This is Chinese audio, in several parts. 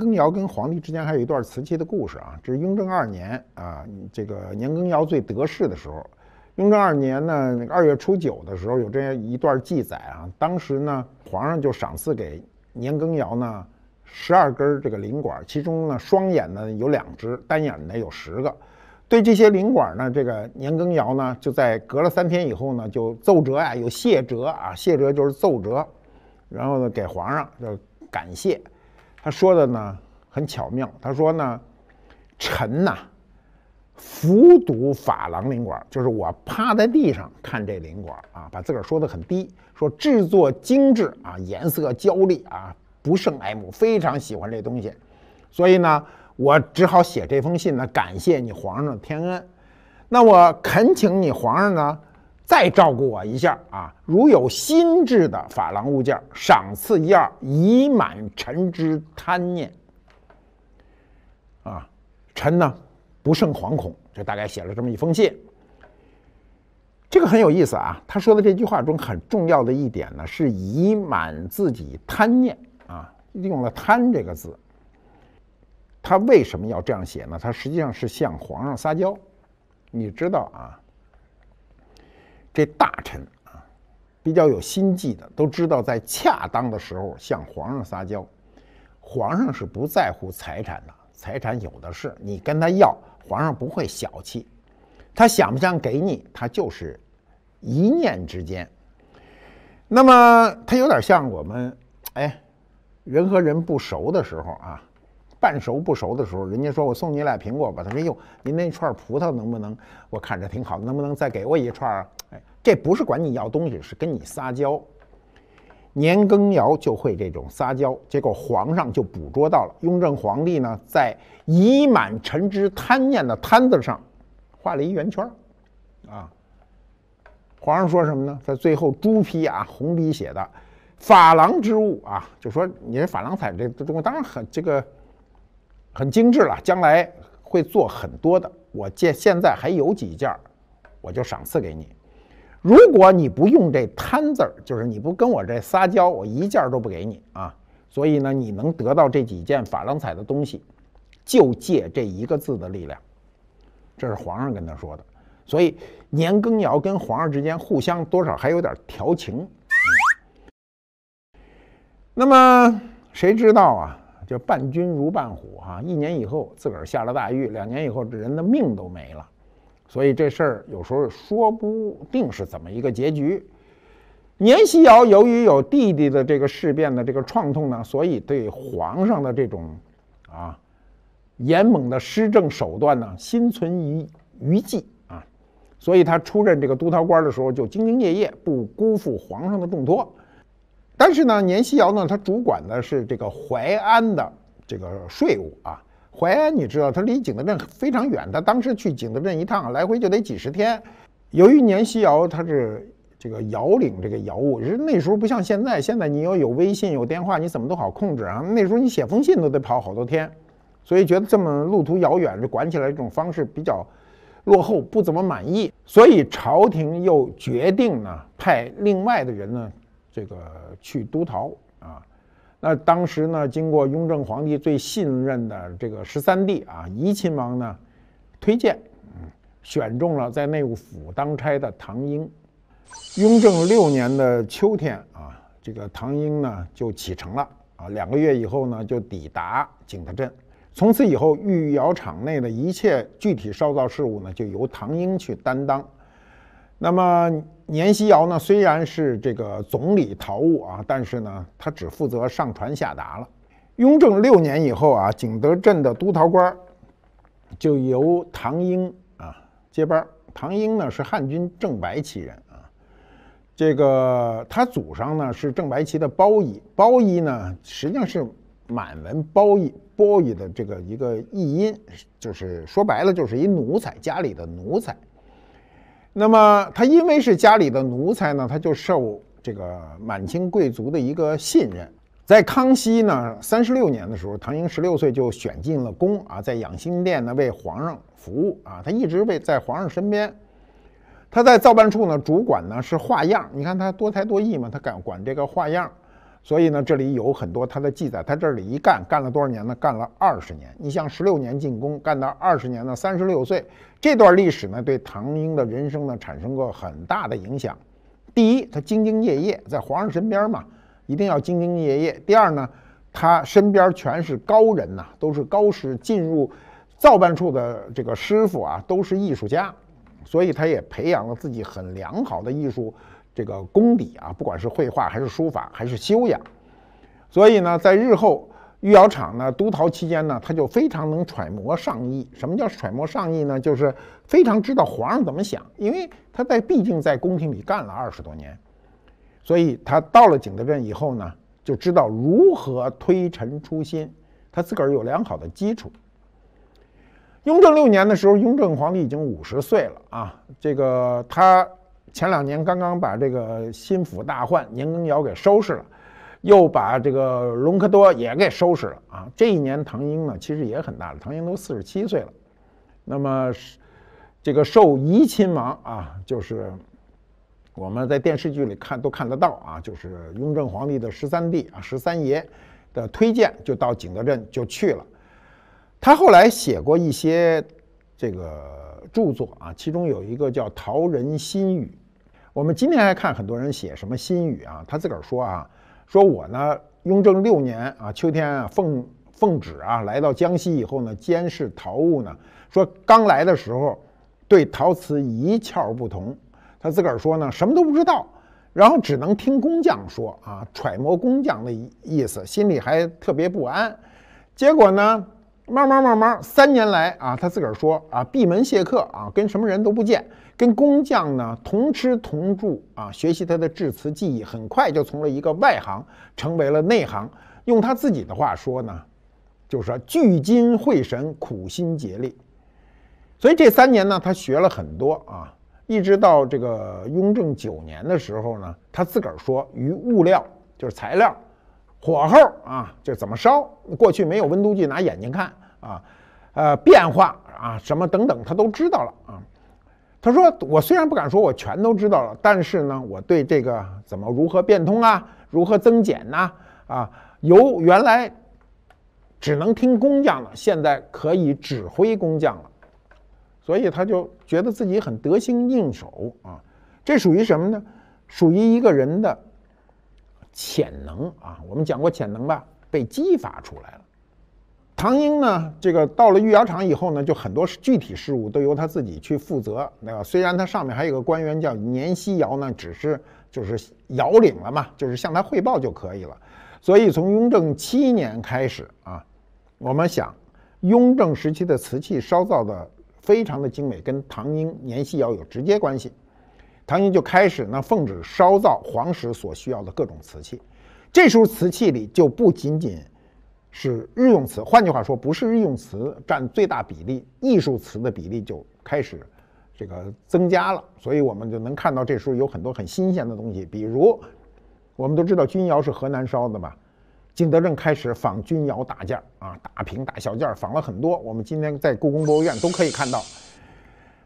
年羹尧跟皇帝之间还有一段瓷器的故事啊，这是雍正二年啊，这个年羹尧最得势的时候。雍正二年呢，二月初九的时候有这样一段记载啊，当时呢，皇上就赏赐给年羹尧呢十二根这个灵管，其中呢双眼呢有两只，单眼呢有十个。对这些灵管呢，这个年羹尧呢就在隔了三天以后呢就奏折啊，有谢折啊，谢折就是奏折，然后呢给皇上就感谢。他说的呢很巧妙。他说呢，臣呐，服毒珐琅灵管，就是我趴在地上看这灵管啊，把自个儿说的很低，说制作精致啊，颜色娇丽啊，不胜爱慕，非常喜欢这东西，所以呢，我只好写这封信呢，感谢你皇上的天恩。那我恳请你皇上呢。再照顾我一下啊！如有新制的珐琅物件，赏赐一二，以满臣之贪念。啊，臣呢不胜惶恐，就大概写了这么一封信。这个很有意思啊！他说的这句话中很重要的一点呢，是以满自己贪念啊，用了“贪”这个字。他为什么要这样写呢？他实际上是向皇上撒娇。你知道啊？这大臣啊，比较有心计的，都知道在恰当的时候向皇上撒娇。皇上是不在乎财产的，财产有的是，你跟他要，皇上不会小气。他想不想给你，他就是一念之间。那么他有点像我们，哎，人和人不熟的时候啊。半熟不熟的时候，人家说我送你俩苹果吧。他说：“哟，您那串葡萄能不能？我看着挺好，能不能再给我一串？”啊？哎，这不是管你要东西，是跟你撒娇。年羹尧就会这种撒娇，结果皇上就捕捉到了。雍正皇帝呢，在“以满臣之贪念”的“贪”字上画了一圆圈儿。啊，皇上说什么呢？在最后朱批啊，红笔写的“珐琅之物”啊，就说你是珐琅彩，这中国当然很这个。很精致了，将来会做很多的。我现现在还有几件儿，我就赏赐给你。如果你不用这贪字儿，就是你不跟我这撒娇，我一件儿都不给你啊。所以呢，你能得到这几件珐琅彩的东西，就借这一个字的力量。这是皇上跟他说的。所以，年羹尧跟皇上之间互相多少还有点调情。那么，谁知道啊？这伴君如伴虎哈，一年以后自个儿下了大狱，两年以后这人的命都没了，所以这事儿有时候说不定是怎么一个结局。年希尧由于有弟弟的这个事变的这个创痛呢，所以对皇上的这种啊严猛的施政手段呢心存余余悸啊，所以他出任这个督陶官的时候就兢兢业业，不辜负皇上的重托。但是呢，年希尧呢，他主管的是这个淮安的这个税务啊。淮安你知道，他离景德镇非常远，他当时去景德镇一趟，来回就得几十天。由于年希尧他是这个遥领这个遥务，人是那时候不像现在，现在你要有微信有电话，你怎么都好控制啊。那时候你写封信都得跑好多天，所以觉得这么路途遥远，这管起来这种方式比较落后，不怎么满意。所以朝廷又决定呢，派另外的人呢。这个去督陶啊，那当时呢，经过雍正皇帝最信任的这个十三弟啊，怡亲王呢推荐，选中了在内务府当差的唐英。雍正六年的秋天啊，这个唐英呢就启程了啊，两个月以后呢就抵达景德镇。从此以后，御窑厂内的一切具体烧造事务呢，就由唐英去担当。那么年希尧呢？虽然是这个总理陶务啊，但是呢，他只负责上传下达了。雍正六年以后啊，景德镇的督陶官就由唐英啊接班。唐英呢是汉军正白旗人啊，这个他祖上呢是正白旗的包衣，包衣呢实际上是满文包衣包衣的这个一个译音，就是说白了就是一奴才，家里的奴才。那么他因为是家里的奴才呢，他就受这个满清贵族的一个信任。在康熙呢三十六年的时候，唐英十六岁就选进了宫啊，在养心殿呢为皇上服务啊，他一直为在皇上身边。他在造办处呢主管呢是画样，你看他多才多艺嘛，他敢管这个画样。所以呢，这里有很多他的记载。他这里一干，干了多少年呢？干了二十年。你像十六年进宫，干到二十年呢，三十六岁这段历史呢，对唐英的人生呢，产生过很大的影响。第一，他兢兢业业，在皇上身边嘛，一定要兢兢业业。第二呢，他身边全是高人呐，都是高师，进入造办处的这个师傅啊，都是艺术家，所以他也培养了自己很良好的艺术。这个功底啊，不管是绘画还是书法还是修养，所以呢，在日后御窑厂呢督陶期间呢，他就非常能揣摩上意。什么叫揣摩上意呢？就是非常知道皇上怎么想，因为他在毕竟在宫廷里干了二十多年，所以他到了景德镇以后呢，就知道如何推陈出新。他自个儿有良好的基础。雍正六年的时候，雍正皇帝已经五十岁了啊，这个他。前两年刚刚把这个心腹大患年羹尧给收拾了，又把这个隆科多也给收拾了啊！这一年唐英呢，其实也很大了，唐英都四十七岁了。那么，这个受遗亲王啊，就是我们在电视剧里看都看得到啊，就是雍正皇帝的十三弟啊，十三爷的推荐就到景德镇就去了。他后来写过一些这个著作啊，其中有一个叫《陶人心语》。我们今天还看很多人写什么心语啊，他自个儿说啊，说我呢，雍正六年啊，秋天啊，奉奉旨啊，来到江西以后呢，监视陶务呢，说刚来的时候，对陶瓷一窍不通，他自个儿说呢，什么都不知道，然后只能听工匠说啊，揣摩工匠的意思，心里还特别不安，结果呢，慢慢慢慢，三年来啊，他自个儿说啊，闭门谢客啊，跟什么人都不见。跟工匠呢同吃同住啊，学习他的制瓷技艺，很快就从了一个外行成为了内行。用他自己的话说呢，就是聚精会神，苦心竭力。所以这三年呢，他学了很多啊。一直到这个雍正九年的时候呢，他自个儿说，于物料就是材料，火候啊，就是怎么烧，过去没有温度计，拿眼睛看啊，呃，变化啊，什么等等，他都知道了啊。他说：“我虽然不敢说我全都知道了，但是呢，我对这个怎么如何变通啊，如何增减呐，啊，由原来只能听工匠了，现在可以指挥工匠了，所以他就觉得自己很得心应手啊。这属于什么呢？属于一个人的潜能啊。我们讲过潜能吧，被激发出来了。”唐英呢，这个到了御窑厂以后呢，就很多具体事务都由他自己去负责，对吧？虽然他上面还有个官员叫年希尧呢，只是就是窑领了嘛，就是向他汇报就可以了。所以从雍正七年开始啊，我们想，雍正时期的瓷器烧造的非常的精美，跟唐英、年希尧有直接关系。唐英就开始呢奉旨烧造皇室所需要的各种瓷器，这时候瓷器里就不仅仅。是日用词，换句话说，不是日用词占最大比例，艺术词的比例就开始这个增加了，所以我们就能看到这时候有很多很新鲜的东西，比如我们都知道钧窑是河南烧的嘛，景德镇开始仿钧窑大件儿啊，大瓶、大小件仿了很多，我们今天在故宫博物院都可以看到。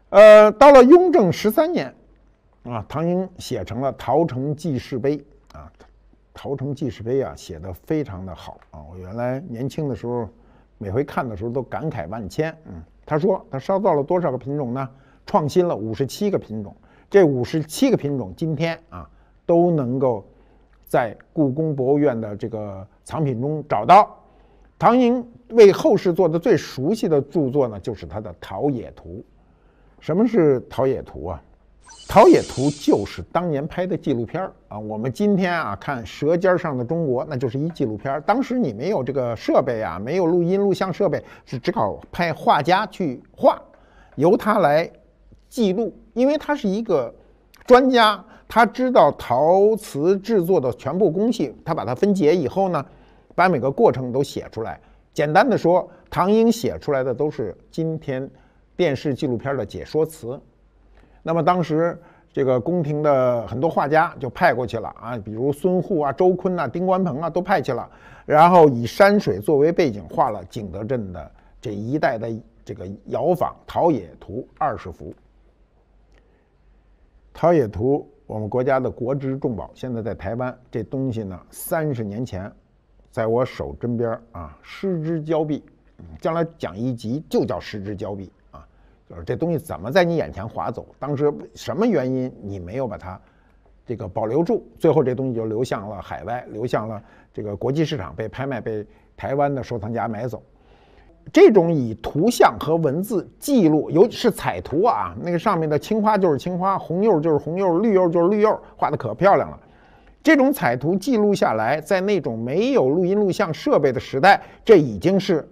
呃，到了雍正十三年啊，唐英写成了《陶成记事碑》啊。陶成记事碑啊，写的非常的好啊！我原来年轻的时候，每回看的时候都感慨万千。嗯，他说他烧造了多少个品种呢？创新了五十七个品种。这五十七个品种，今天啊，都能够在故宫博物院的这个藏品中找到。唐寅为后世做的最熟悉的著作呢，就是他的《陶冶图》。什么是《陶冶图》啊？陶冶图就是当年拍的纪录片儿啊，我们今天啊看《舌尖上的中国》，那就是一纪录片儿。当时你没有这个设备啊，没有录音录像设备，是只好派画家去画，由他来记录，因为他是一个专家，他知道陶瓷制作的全部工序，他把它分解以后呢，把每个过程都写出来。简单的说，唐英写出来的都是今天电视纪录片的解说词。那么当时这个宫廷的很多画家就派过去了啊，比如孙护啊、周坤呐、丁关鹏啊都派去了，然后以山水作为背景，画了景德镇的这一代的这个窑坊陶冶图二十幅。陶冶图我们国家的国之重宝，现在在台湾。这东西呢，三十年前在我手针边啊，失之交臂。将来讲一集就叫失之交臂。就是这东西怎么在你眼前划走？当时什么原因你没有把它这个保留住？最后这东西就流向了海外，流向了这个国际市场，被拍卖，被台湾的收藏家买走。这种以图像和文字记录，尤其是彩图啊，那个上面的青花就是青花，红釉就是红釉，绿釉就是绿釉，画的可漂亮了。这种彩图记录下来，在那种没有录音录像设备的时代，这已经是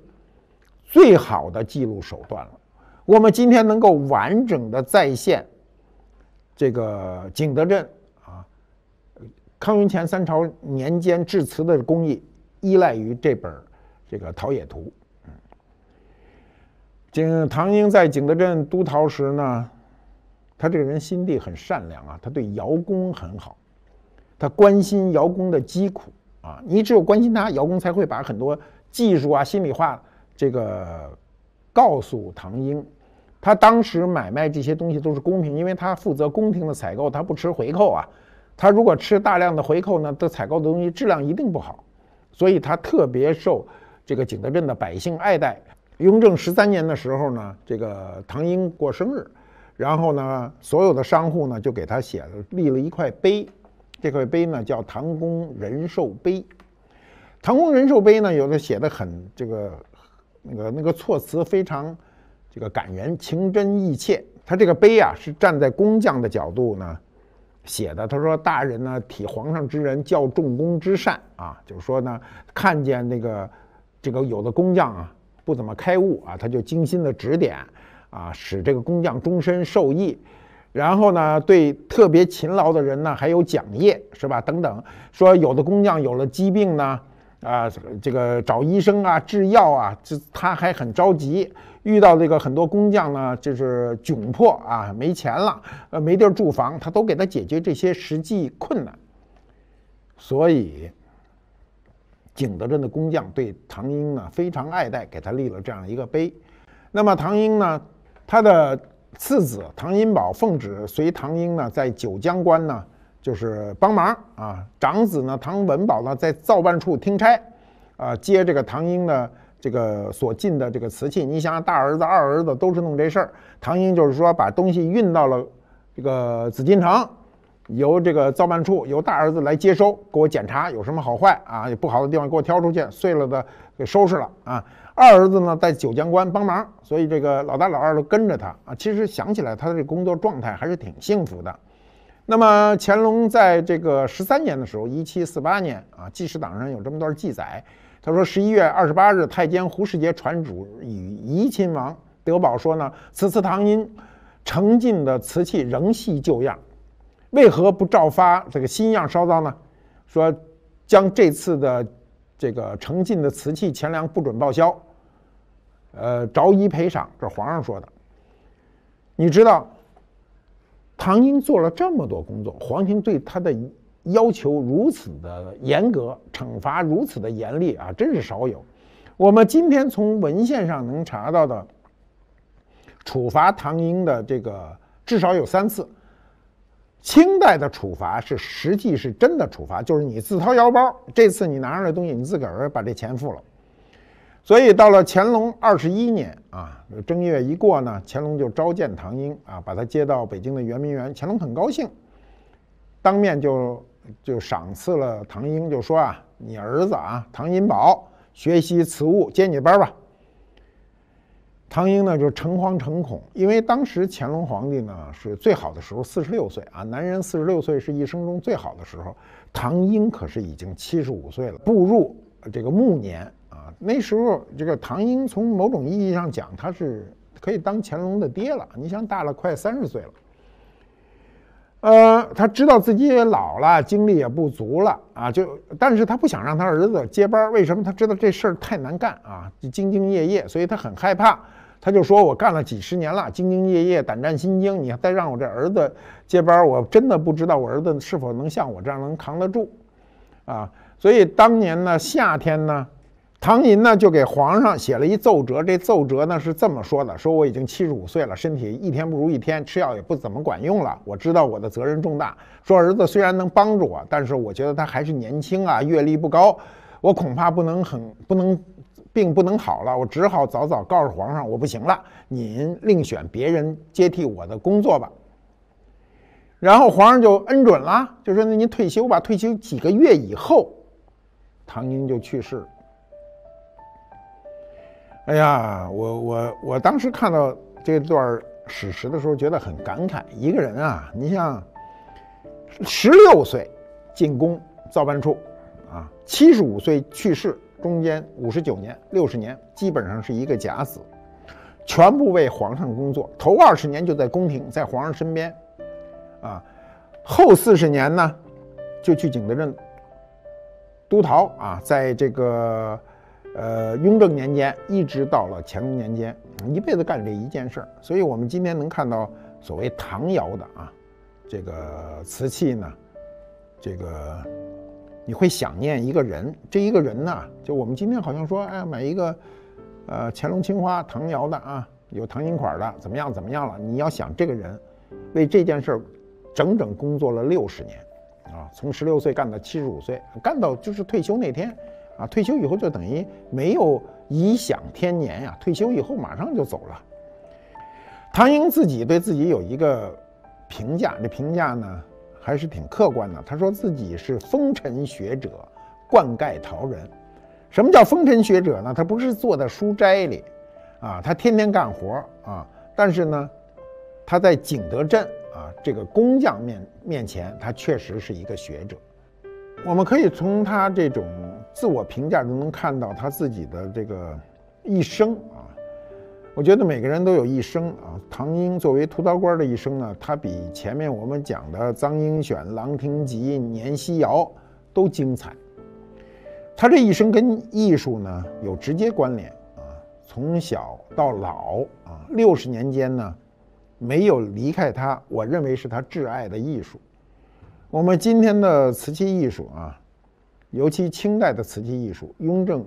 最好的记录手段了。我们今天能够完整的再现这个景德镇啊，康雍乾三朝年间制瓷的工艺，依赖于这本这个《陶冶图》。景唐英在景德镇督陶时呢，他这个人心地很善良啊，他对窑工很好，他关心窑工的疾苦啊。你只有关心他，窑工才会把很多技术啊、心里话这个告诉唐英。他当时买卖这些东西都是公平，因为他负责公平的采购，他不吃回扣啊。他如果吃大量的回扣呢，他采购的东西质量一定不好，所以他特别受这个景德镇的百姓爱戴。雍正十三年的时候呢，这个唐英过生日，然后呢，所有的商户呢就给他写了立了一块碑，这块碑呢叫《唐宫仁寿碑》。《唐宫仁寿碑》呢，有的写的很这个那个那个措辞非常。这个感人，情真意切。他这个碑啊，是站在工匠的角度呢写的。他说：“大人呢，体皇上之人，教众工之善啊，就是说呢，看见那个这个有的工匠啊，不怎么开悟啊，他就精心的指点啊，使这个工匠终身受益。然后呢，对特别勤劳的人呢，还有奖业，是吧？等等，说有的工匠有了疾病呢。”啊，这个这个找医生啊，制药啊，这他还很着急。遇到这个很多工匠呢，就是窘迫啊，没钱了，呃，没地儿住房，他都给他解决这些实际困难。所以，景德镇的工匠对唐英呢非常爱戴，给他立了这样一个碑。那么，唐英呢，他的次子唐英宝奉旨随唐英呢，在九江关呢。就是帮忙啊，长子呢唐文宝呢在造办处听差，啊接这个唐英的这个所进的这个瓷器，你想想大儿子、二儿子都是弄这事儿。唐英就是说把东西运到了这个紫禁城，由这个造办处由大儿子来接收，给我检查有什么好坏啊，有不好的地方给我挑出去，碎了的给收拾了啊。二儿子呢在九江关帮忙，所以这个老大老二都跟着他啊。其实想起来他的这工作状态还是挺幸福的。那么乾隆在这个十三年的时候，一七四八年啊，纪事档上有这么段记载。他说：十一月二十八日，太监胡世杰传旨与怡亲王德宝说呢，此次唐英盛进的瓷器仍系旧样，为何不照发这个新样烧造呢？说将这次的这个盛进的瓷器钱粮不准报销，呃，着衣赔赏。这皇上说的。你知道？唐英做了这么多工作，皇廷对他的要求如此的严格，惩罚如此的严厉啊，真是少有。我们今天从文献上能查到的处罚唐英的这个至少有三次。清代的处罚是实际是真的处罚，就是你自掏腰包，这次你拿上来东西，你自个儿把这钱付了。所以到了乾隆二十一年啊，正月一过呢，乾隆就召见唐英啊，把他接到北京的圆明园。乾隆很高兴，当面就就赏赐了唐英，就说啊，你儿子啊，唐英宝学习此物，接你班吧。唐英呢就诚惶诚恐，因为当时乾隆皇帝呢是最好的时候，四十六岁啊，男人四十六岁是一生中最好的时候。唐英可是已经七十五岁了，步入这个暮年。那时候，这个唐英从某种意义上讲，他是可以当乾隆的爹了。你想大了快三十岁了，呃，他知道自己也老了，精力也不足了啊。就，但是他不想让他儿子接班。为什么？他知道这事儿太难干啊，兢兢业业，所以他很害怕。他就说：“我干了几十年了，兢兢业业，胆战心惊。你再让我这儿子接班，我真的不知道我儿子是否能像我这样能扛得住。”啊，所以当年呢，夏天呢。唐寅呢，就给皇上写了一奏折。这奏折呢是这么说的：说我已经七十五岁了，身体一天不如一天，吃药也不怎么管用了。我知道我的责任重大。说儿子虽然能帮助我，但是我觉得他还是年轻啊，阅历不高，我恐怕不能很不能，病不能好了。我只好早早告诉皇上，我不行了。您另选别人接替我的工作吧。然后皇上就恩准了，就说那您退休吧。退休几个月以后，唐寅就去世了。哎呀，我我我当时看到这段史实的时候，觉得很感慨。一个人啊，你像十六岁进宫造办处啊，七十五岁去世，中间五十九年、六十年，基本上是一个甲子，全部为皇上工作。头二十年就在宫廷，在皇上身边啊，后四十年呢，就去景德镇督陶啊，在这个。呃，雍正年间一直到了乾隆年间，一辈子干这一件事儿，所以我们今天能看到所谓唐窑的啊，这个瓷器呢，这个你会想念一个人，这一个人呢，就我们今天好像说，哎，买一个呃乾隆青花唐窑的啊，有唐银款的，怎么样怎么样了？你要想这个人，为这件事儿整整工作了六十年，啊，从十六岁干到七十五岁，干到就是退休那天。啊，退休以后就等于没有颐享天年呀！退休以后马上就走了。唐英自己对自己有一个评价，这评价呢还是挺客观的。他说自己是风尘学者，冠盖陶人。什么叫风尘学者呢？他不是坐在书斋里啊，他天天干活啊。但是呢，他在景德镇啊这个工匠面面前，他确实是一个学者。我们可以从他这种。自我评价中能看到他自己的这个一生啊，我觉得每个人都有一生啊。唐英作为屠刀官的一生呢，他比前面我们讲的《张英选》《郎廷吉、年希尧》都精彩。他这一生跟艺术呢有直接关联啊，从小到老啊，六十年间呢，没有离开他。我认为是他挚爱的艺术。我们今天的瓷器艺术啊。尤其清代的瓷器艺术，雍正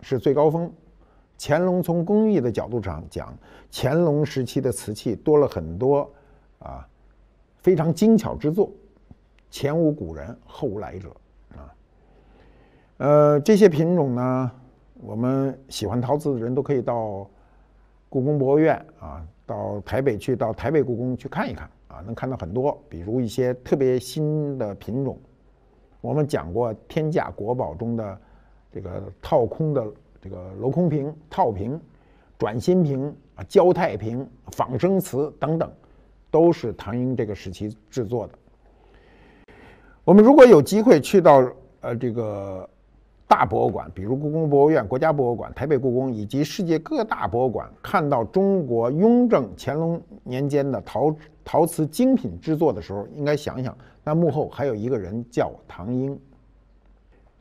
是最高峰。乾隆从工艺的角度上讲，乾隆时期的瓷器多了很多啊，非常精巧之作，前无古人，后无来者啊。呃，这些品种呢，我们喜欢陶瓷的人都可以到故宫博物院啊，到台北去，到台北故宫去看一看啊，能看到很多，比如一些特别新的品种。我们讲过天价国宝中的这个套空的这个镂空瓶、套瓶、转心瓶、啊焦太瓶、仿生瓷等等，都是唐英这个时期制作的。我们如果有机会去到呃这个大博物馆，比如故宫博物院、国家博物馆、台北故宫，以及世界各大博物馆，看到中国雍正、乾隆年间的陶陶瓷精品制作的时候，应该想想。那幕后还有一个人叫唐英。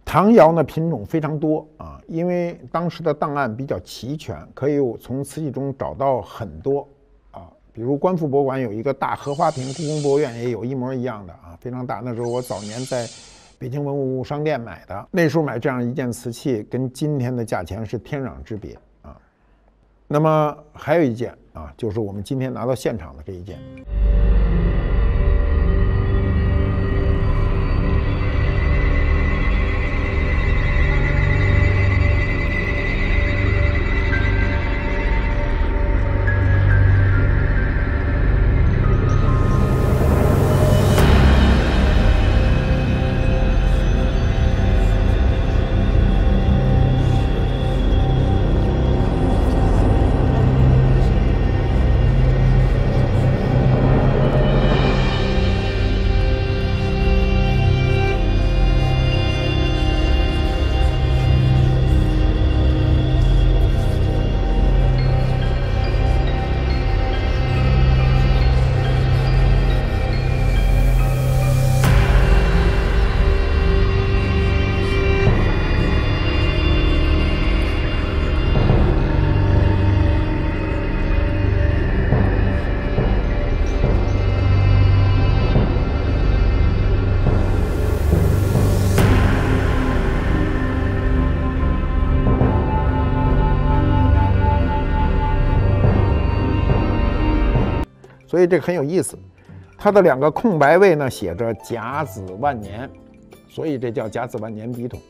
唐窑呢品种非常多啊，因为当时的档案比较齐全，可以从瓷器中找到很多啊。比如观复博物馆有一个大荷花瓶，故宫博物院也有一模一样的啊，非常大。那时候我早年在北京文物商店买的，那时候买这样一件瓷器跟今天的价钱是天壤之别啊。那么还有一件啊，就是我们今天拿到现场的这一件。所以这个很有意思，它的两个空白位呢写着“甲子万年”，所以这叫“甲子万年笔筒”。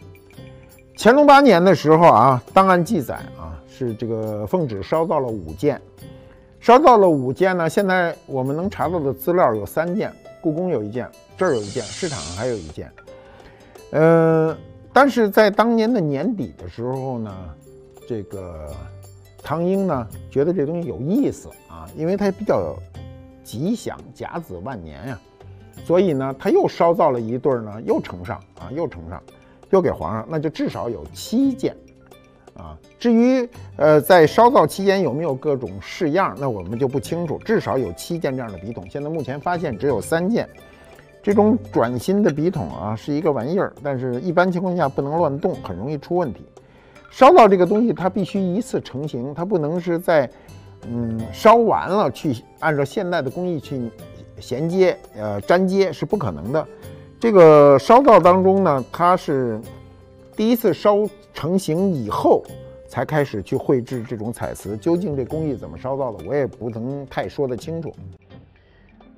乾隆八年的时候啊，档案记载啊是这个奉旨烧到了五件，烧到了五件呢。现在我们能查到的资料有三件，故宫有一件，这儿有一件，市场上还有一件。嗯，但是在当年的年底的时候呢，这个唐英呢觉得这东西有意思啊，因为它比较。吉祥甲子万年呀，所以呢，他又烧造了一对儿呢，又呈上啊，又呈上，又给皇上，那就至少有七件啊。至于呃，在烧造期间有没有各种式样，那我们就不清楚。至少有七件这样的笔筒，现在目前发现只有三件。这种转新的笔筒啊，是一个玩意儿，但是一般情况下不能乱动，很容易出问题。烧造这个东西，它必须一次成型，它不能是在。嗯，烧完了去按照现代的工艺去衔接、呃粘接是不可能的。这个烧造当中呢，它是第一次烧成型以后才开始去绘制这种彩瓷，究竟这工艺怎么烧造的，我也不能太说得清楚。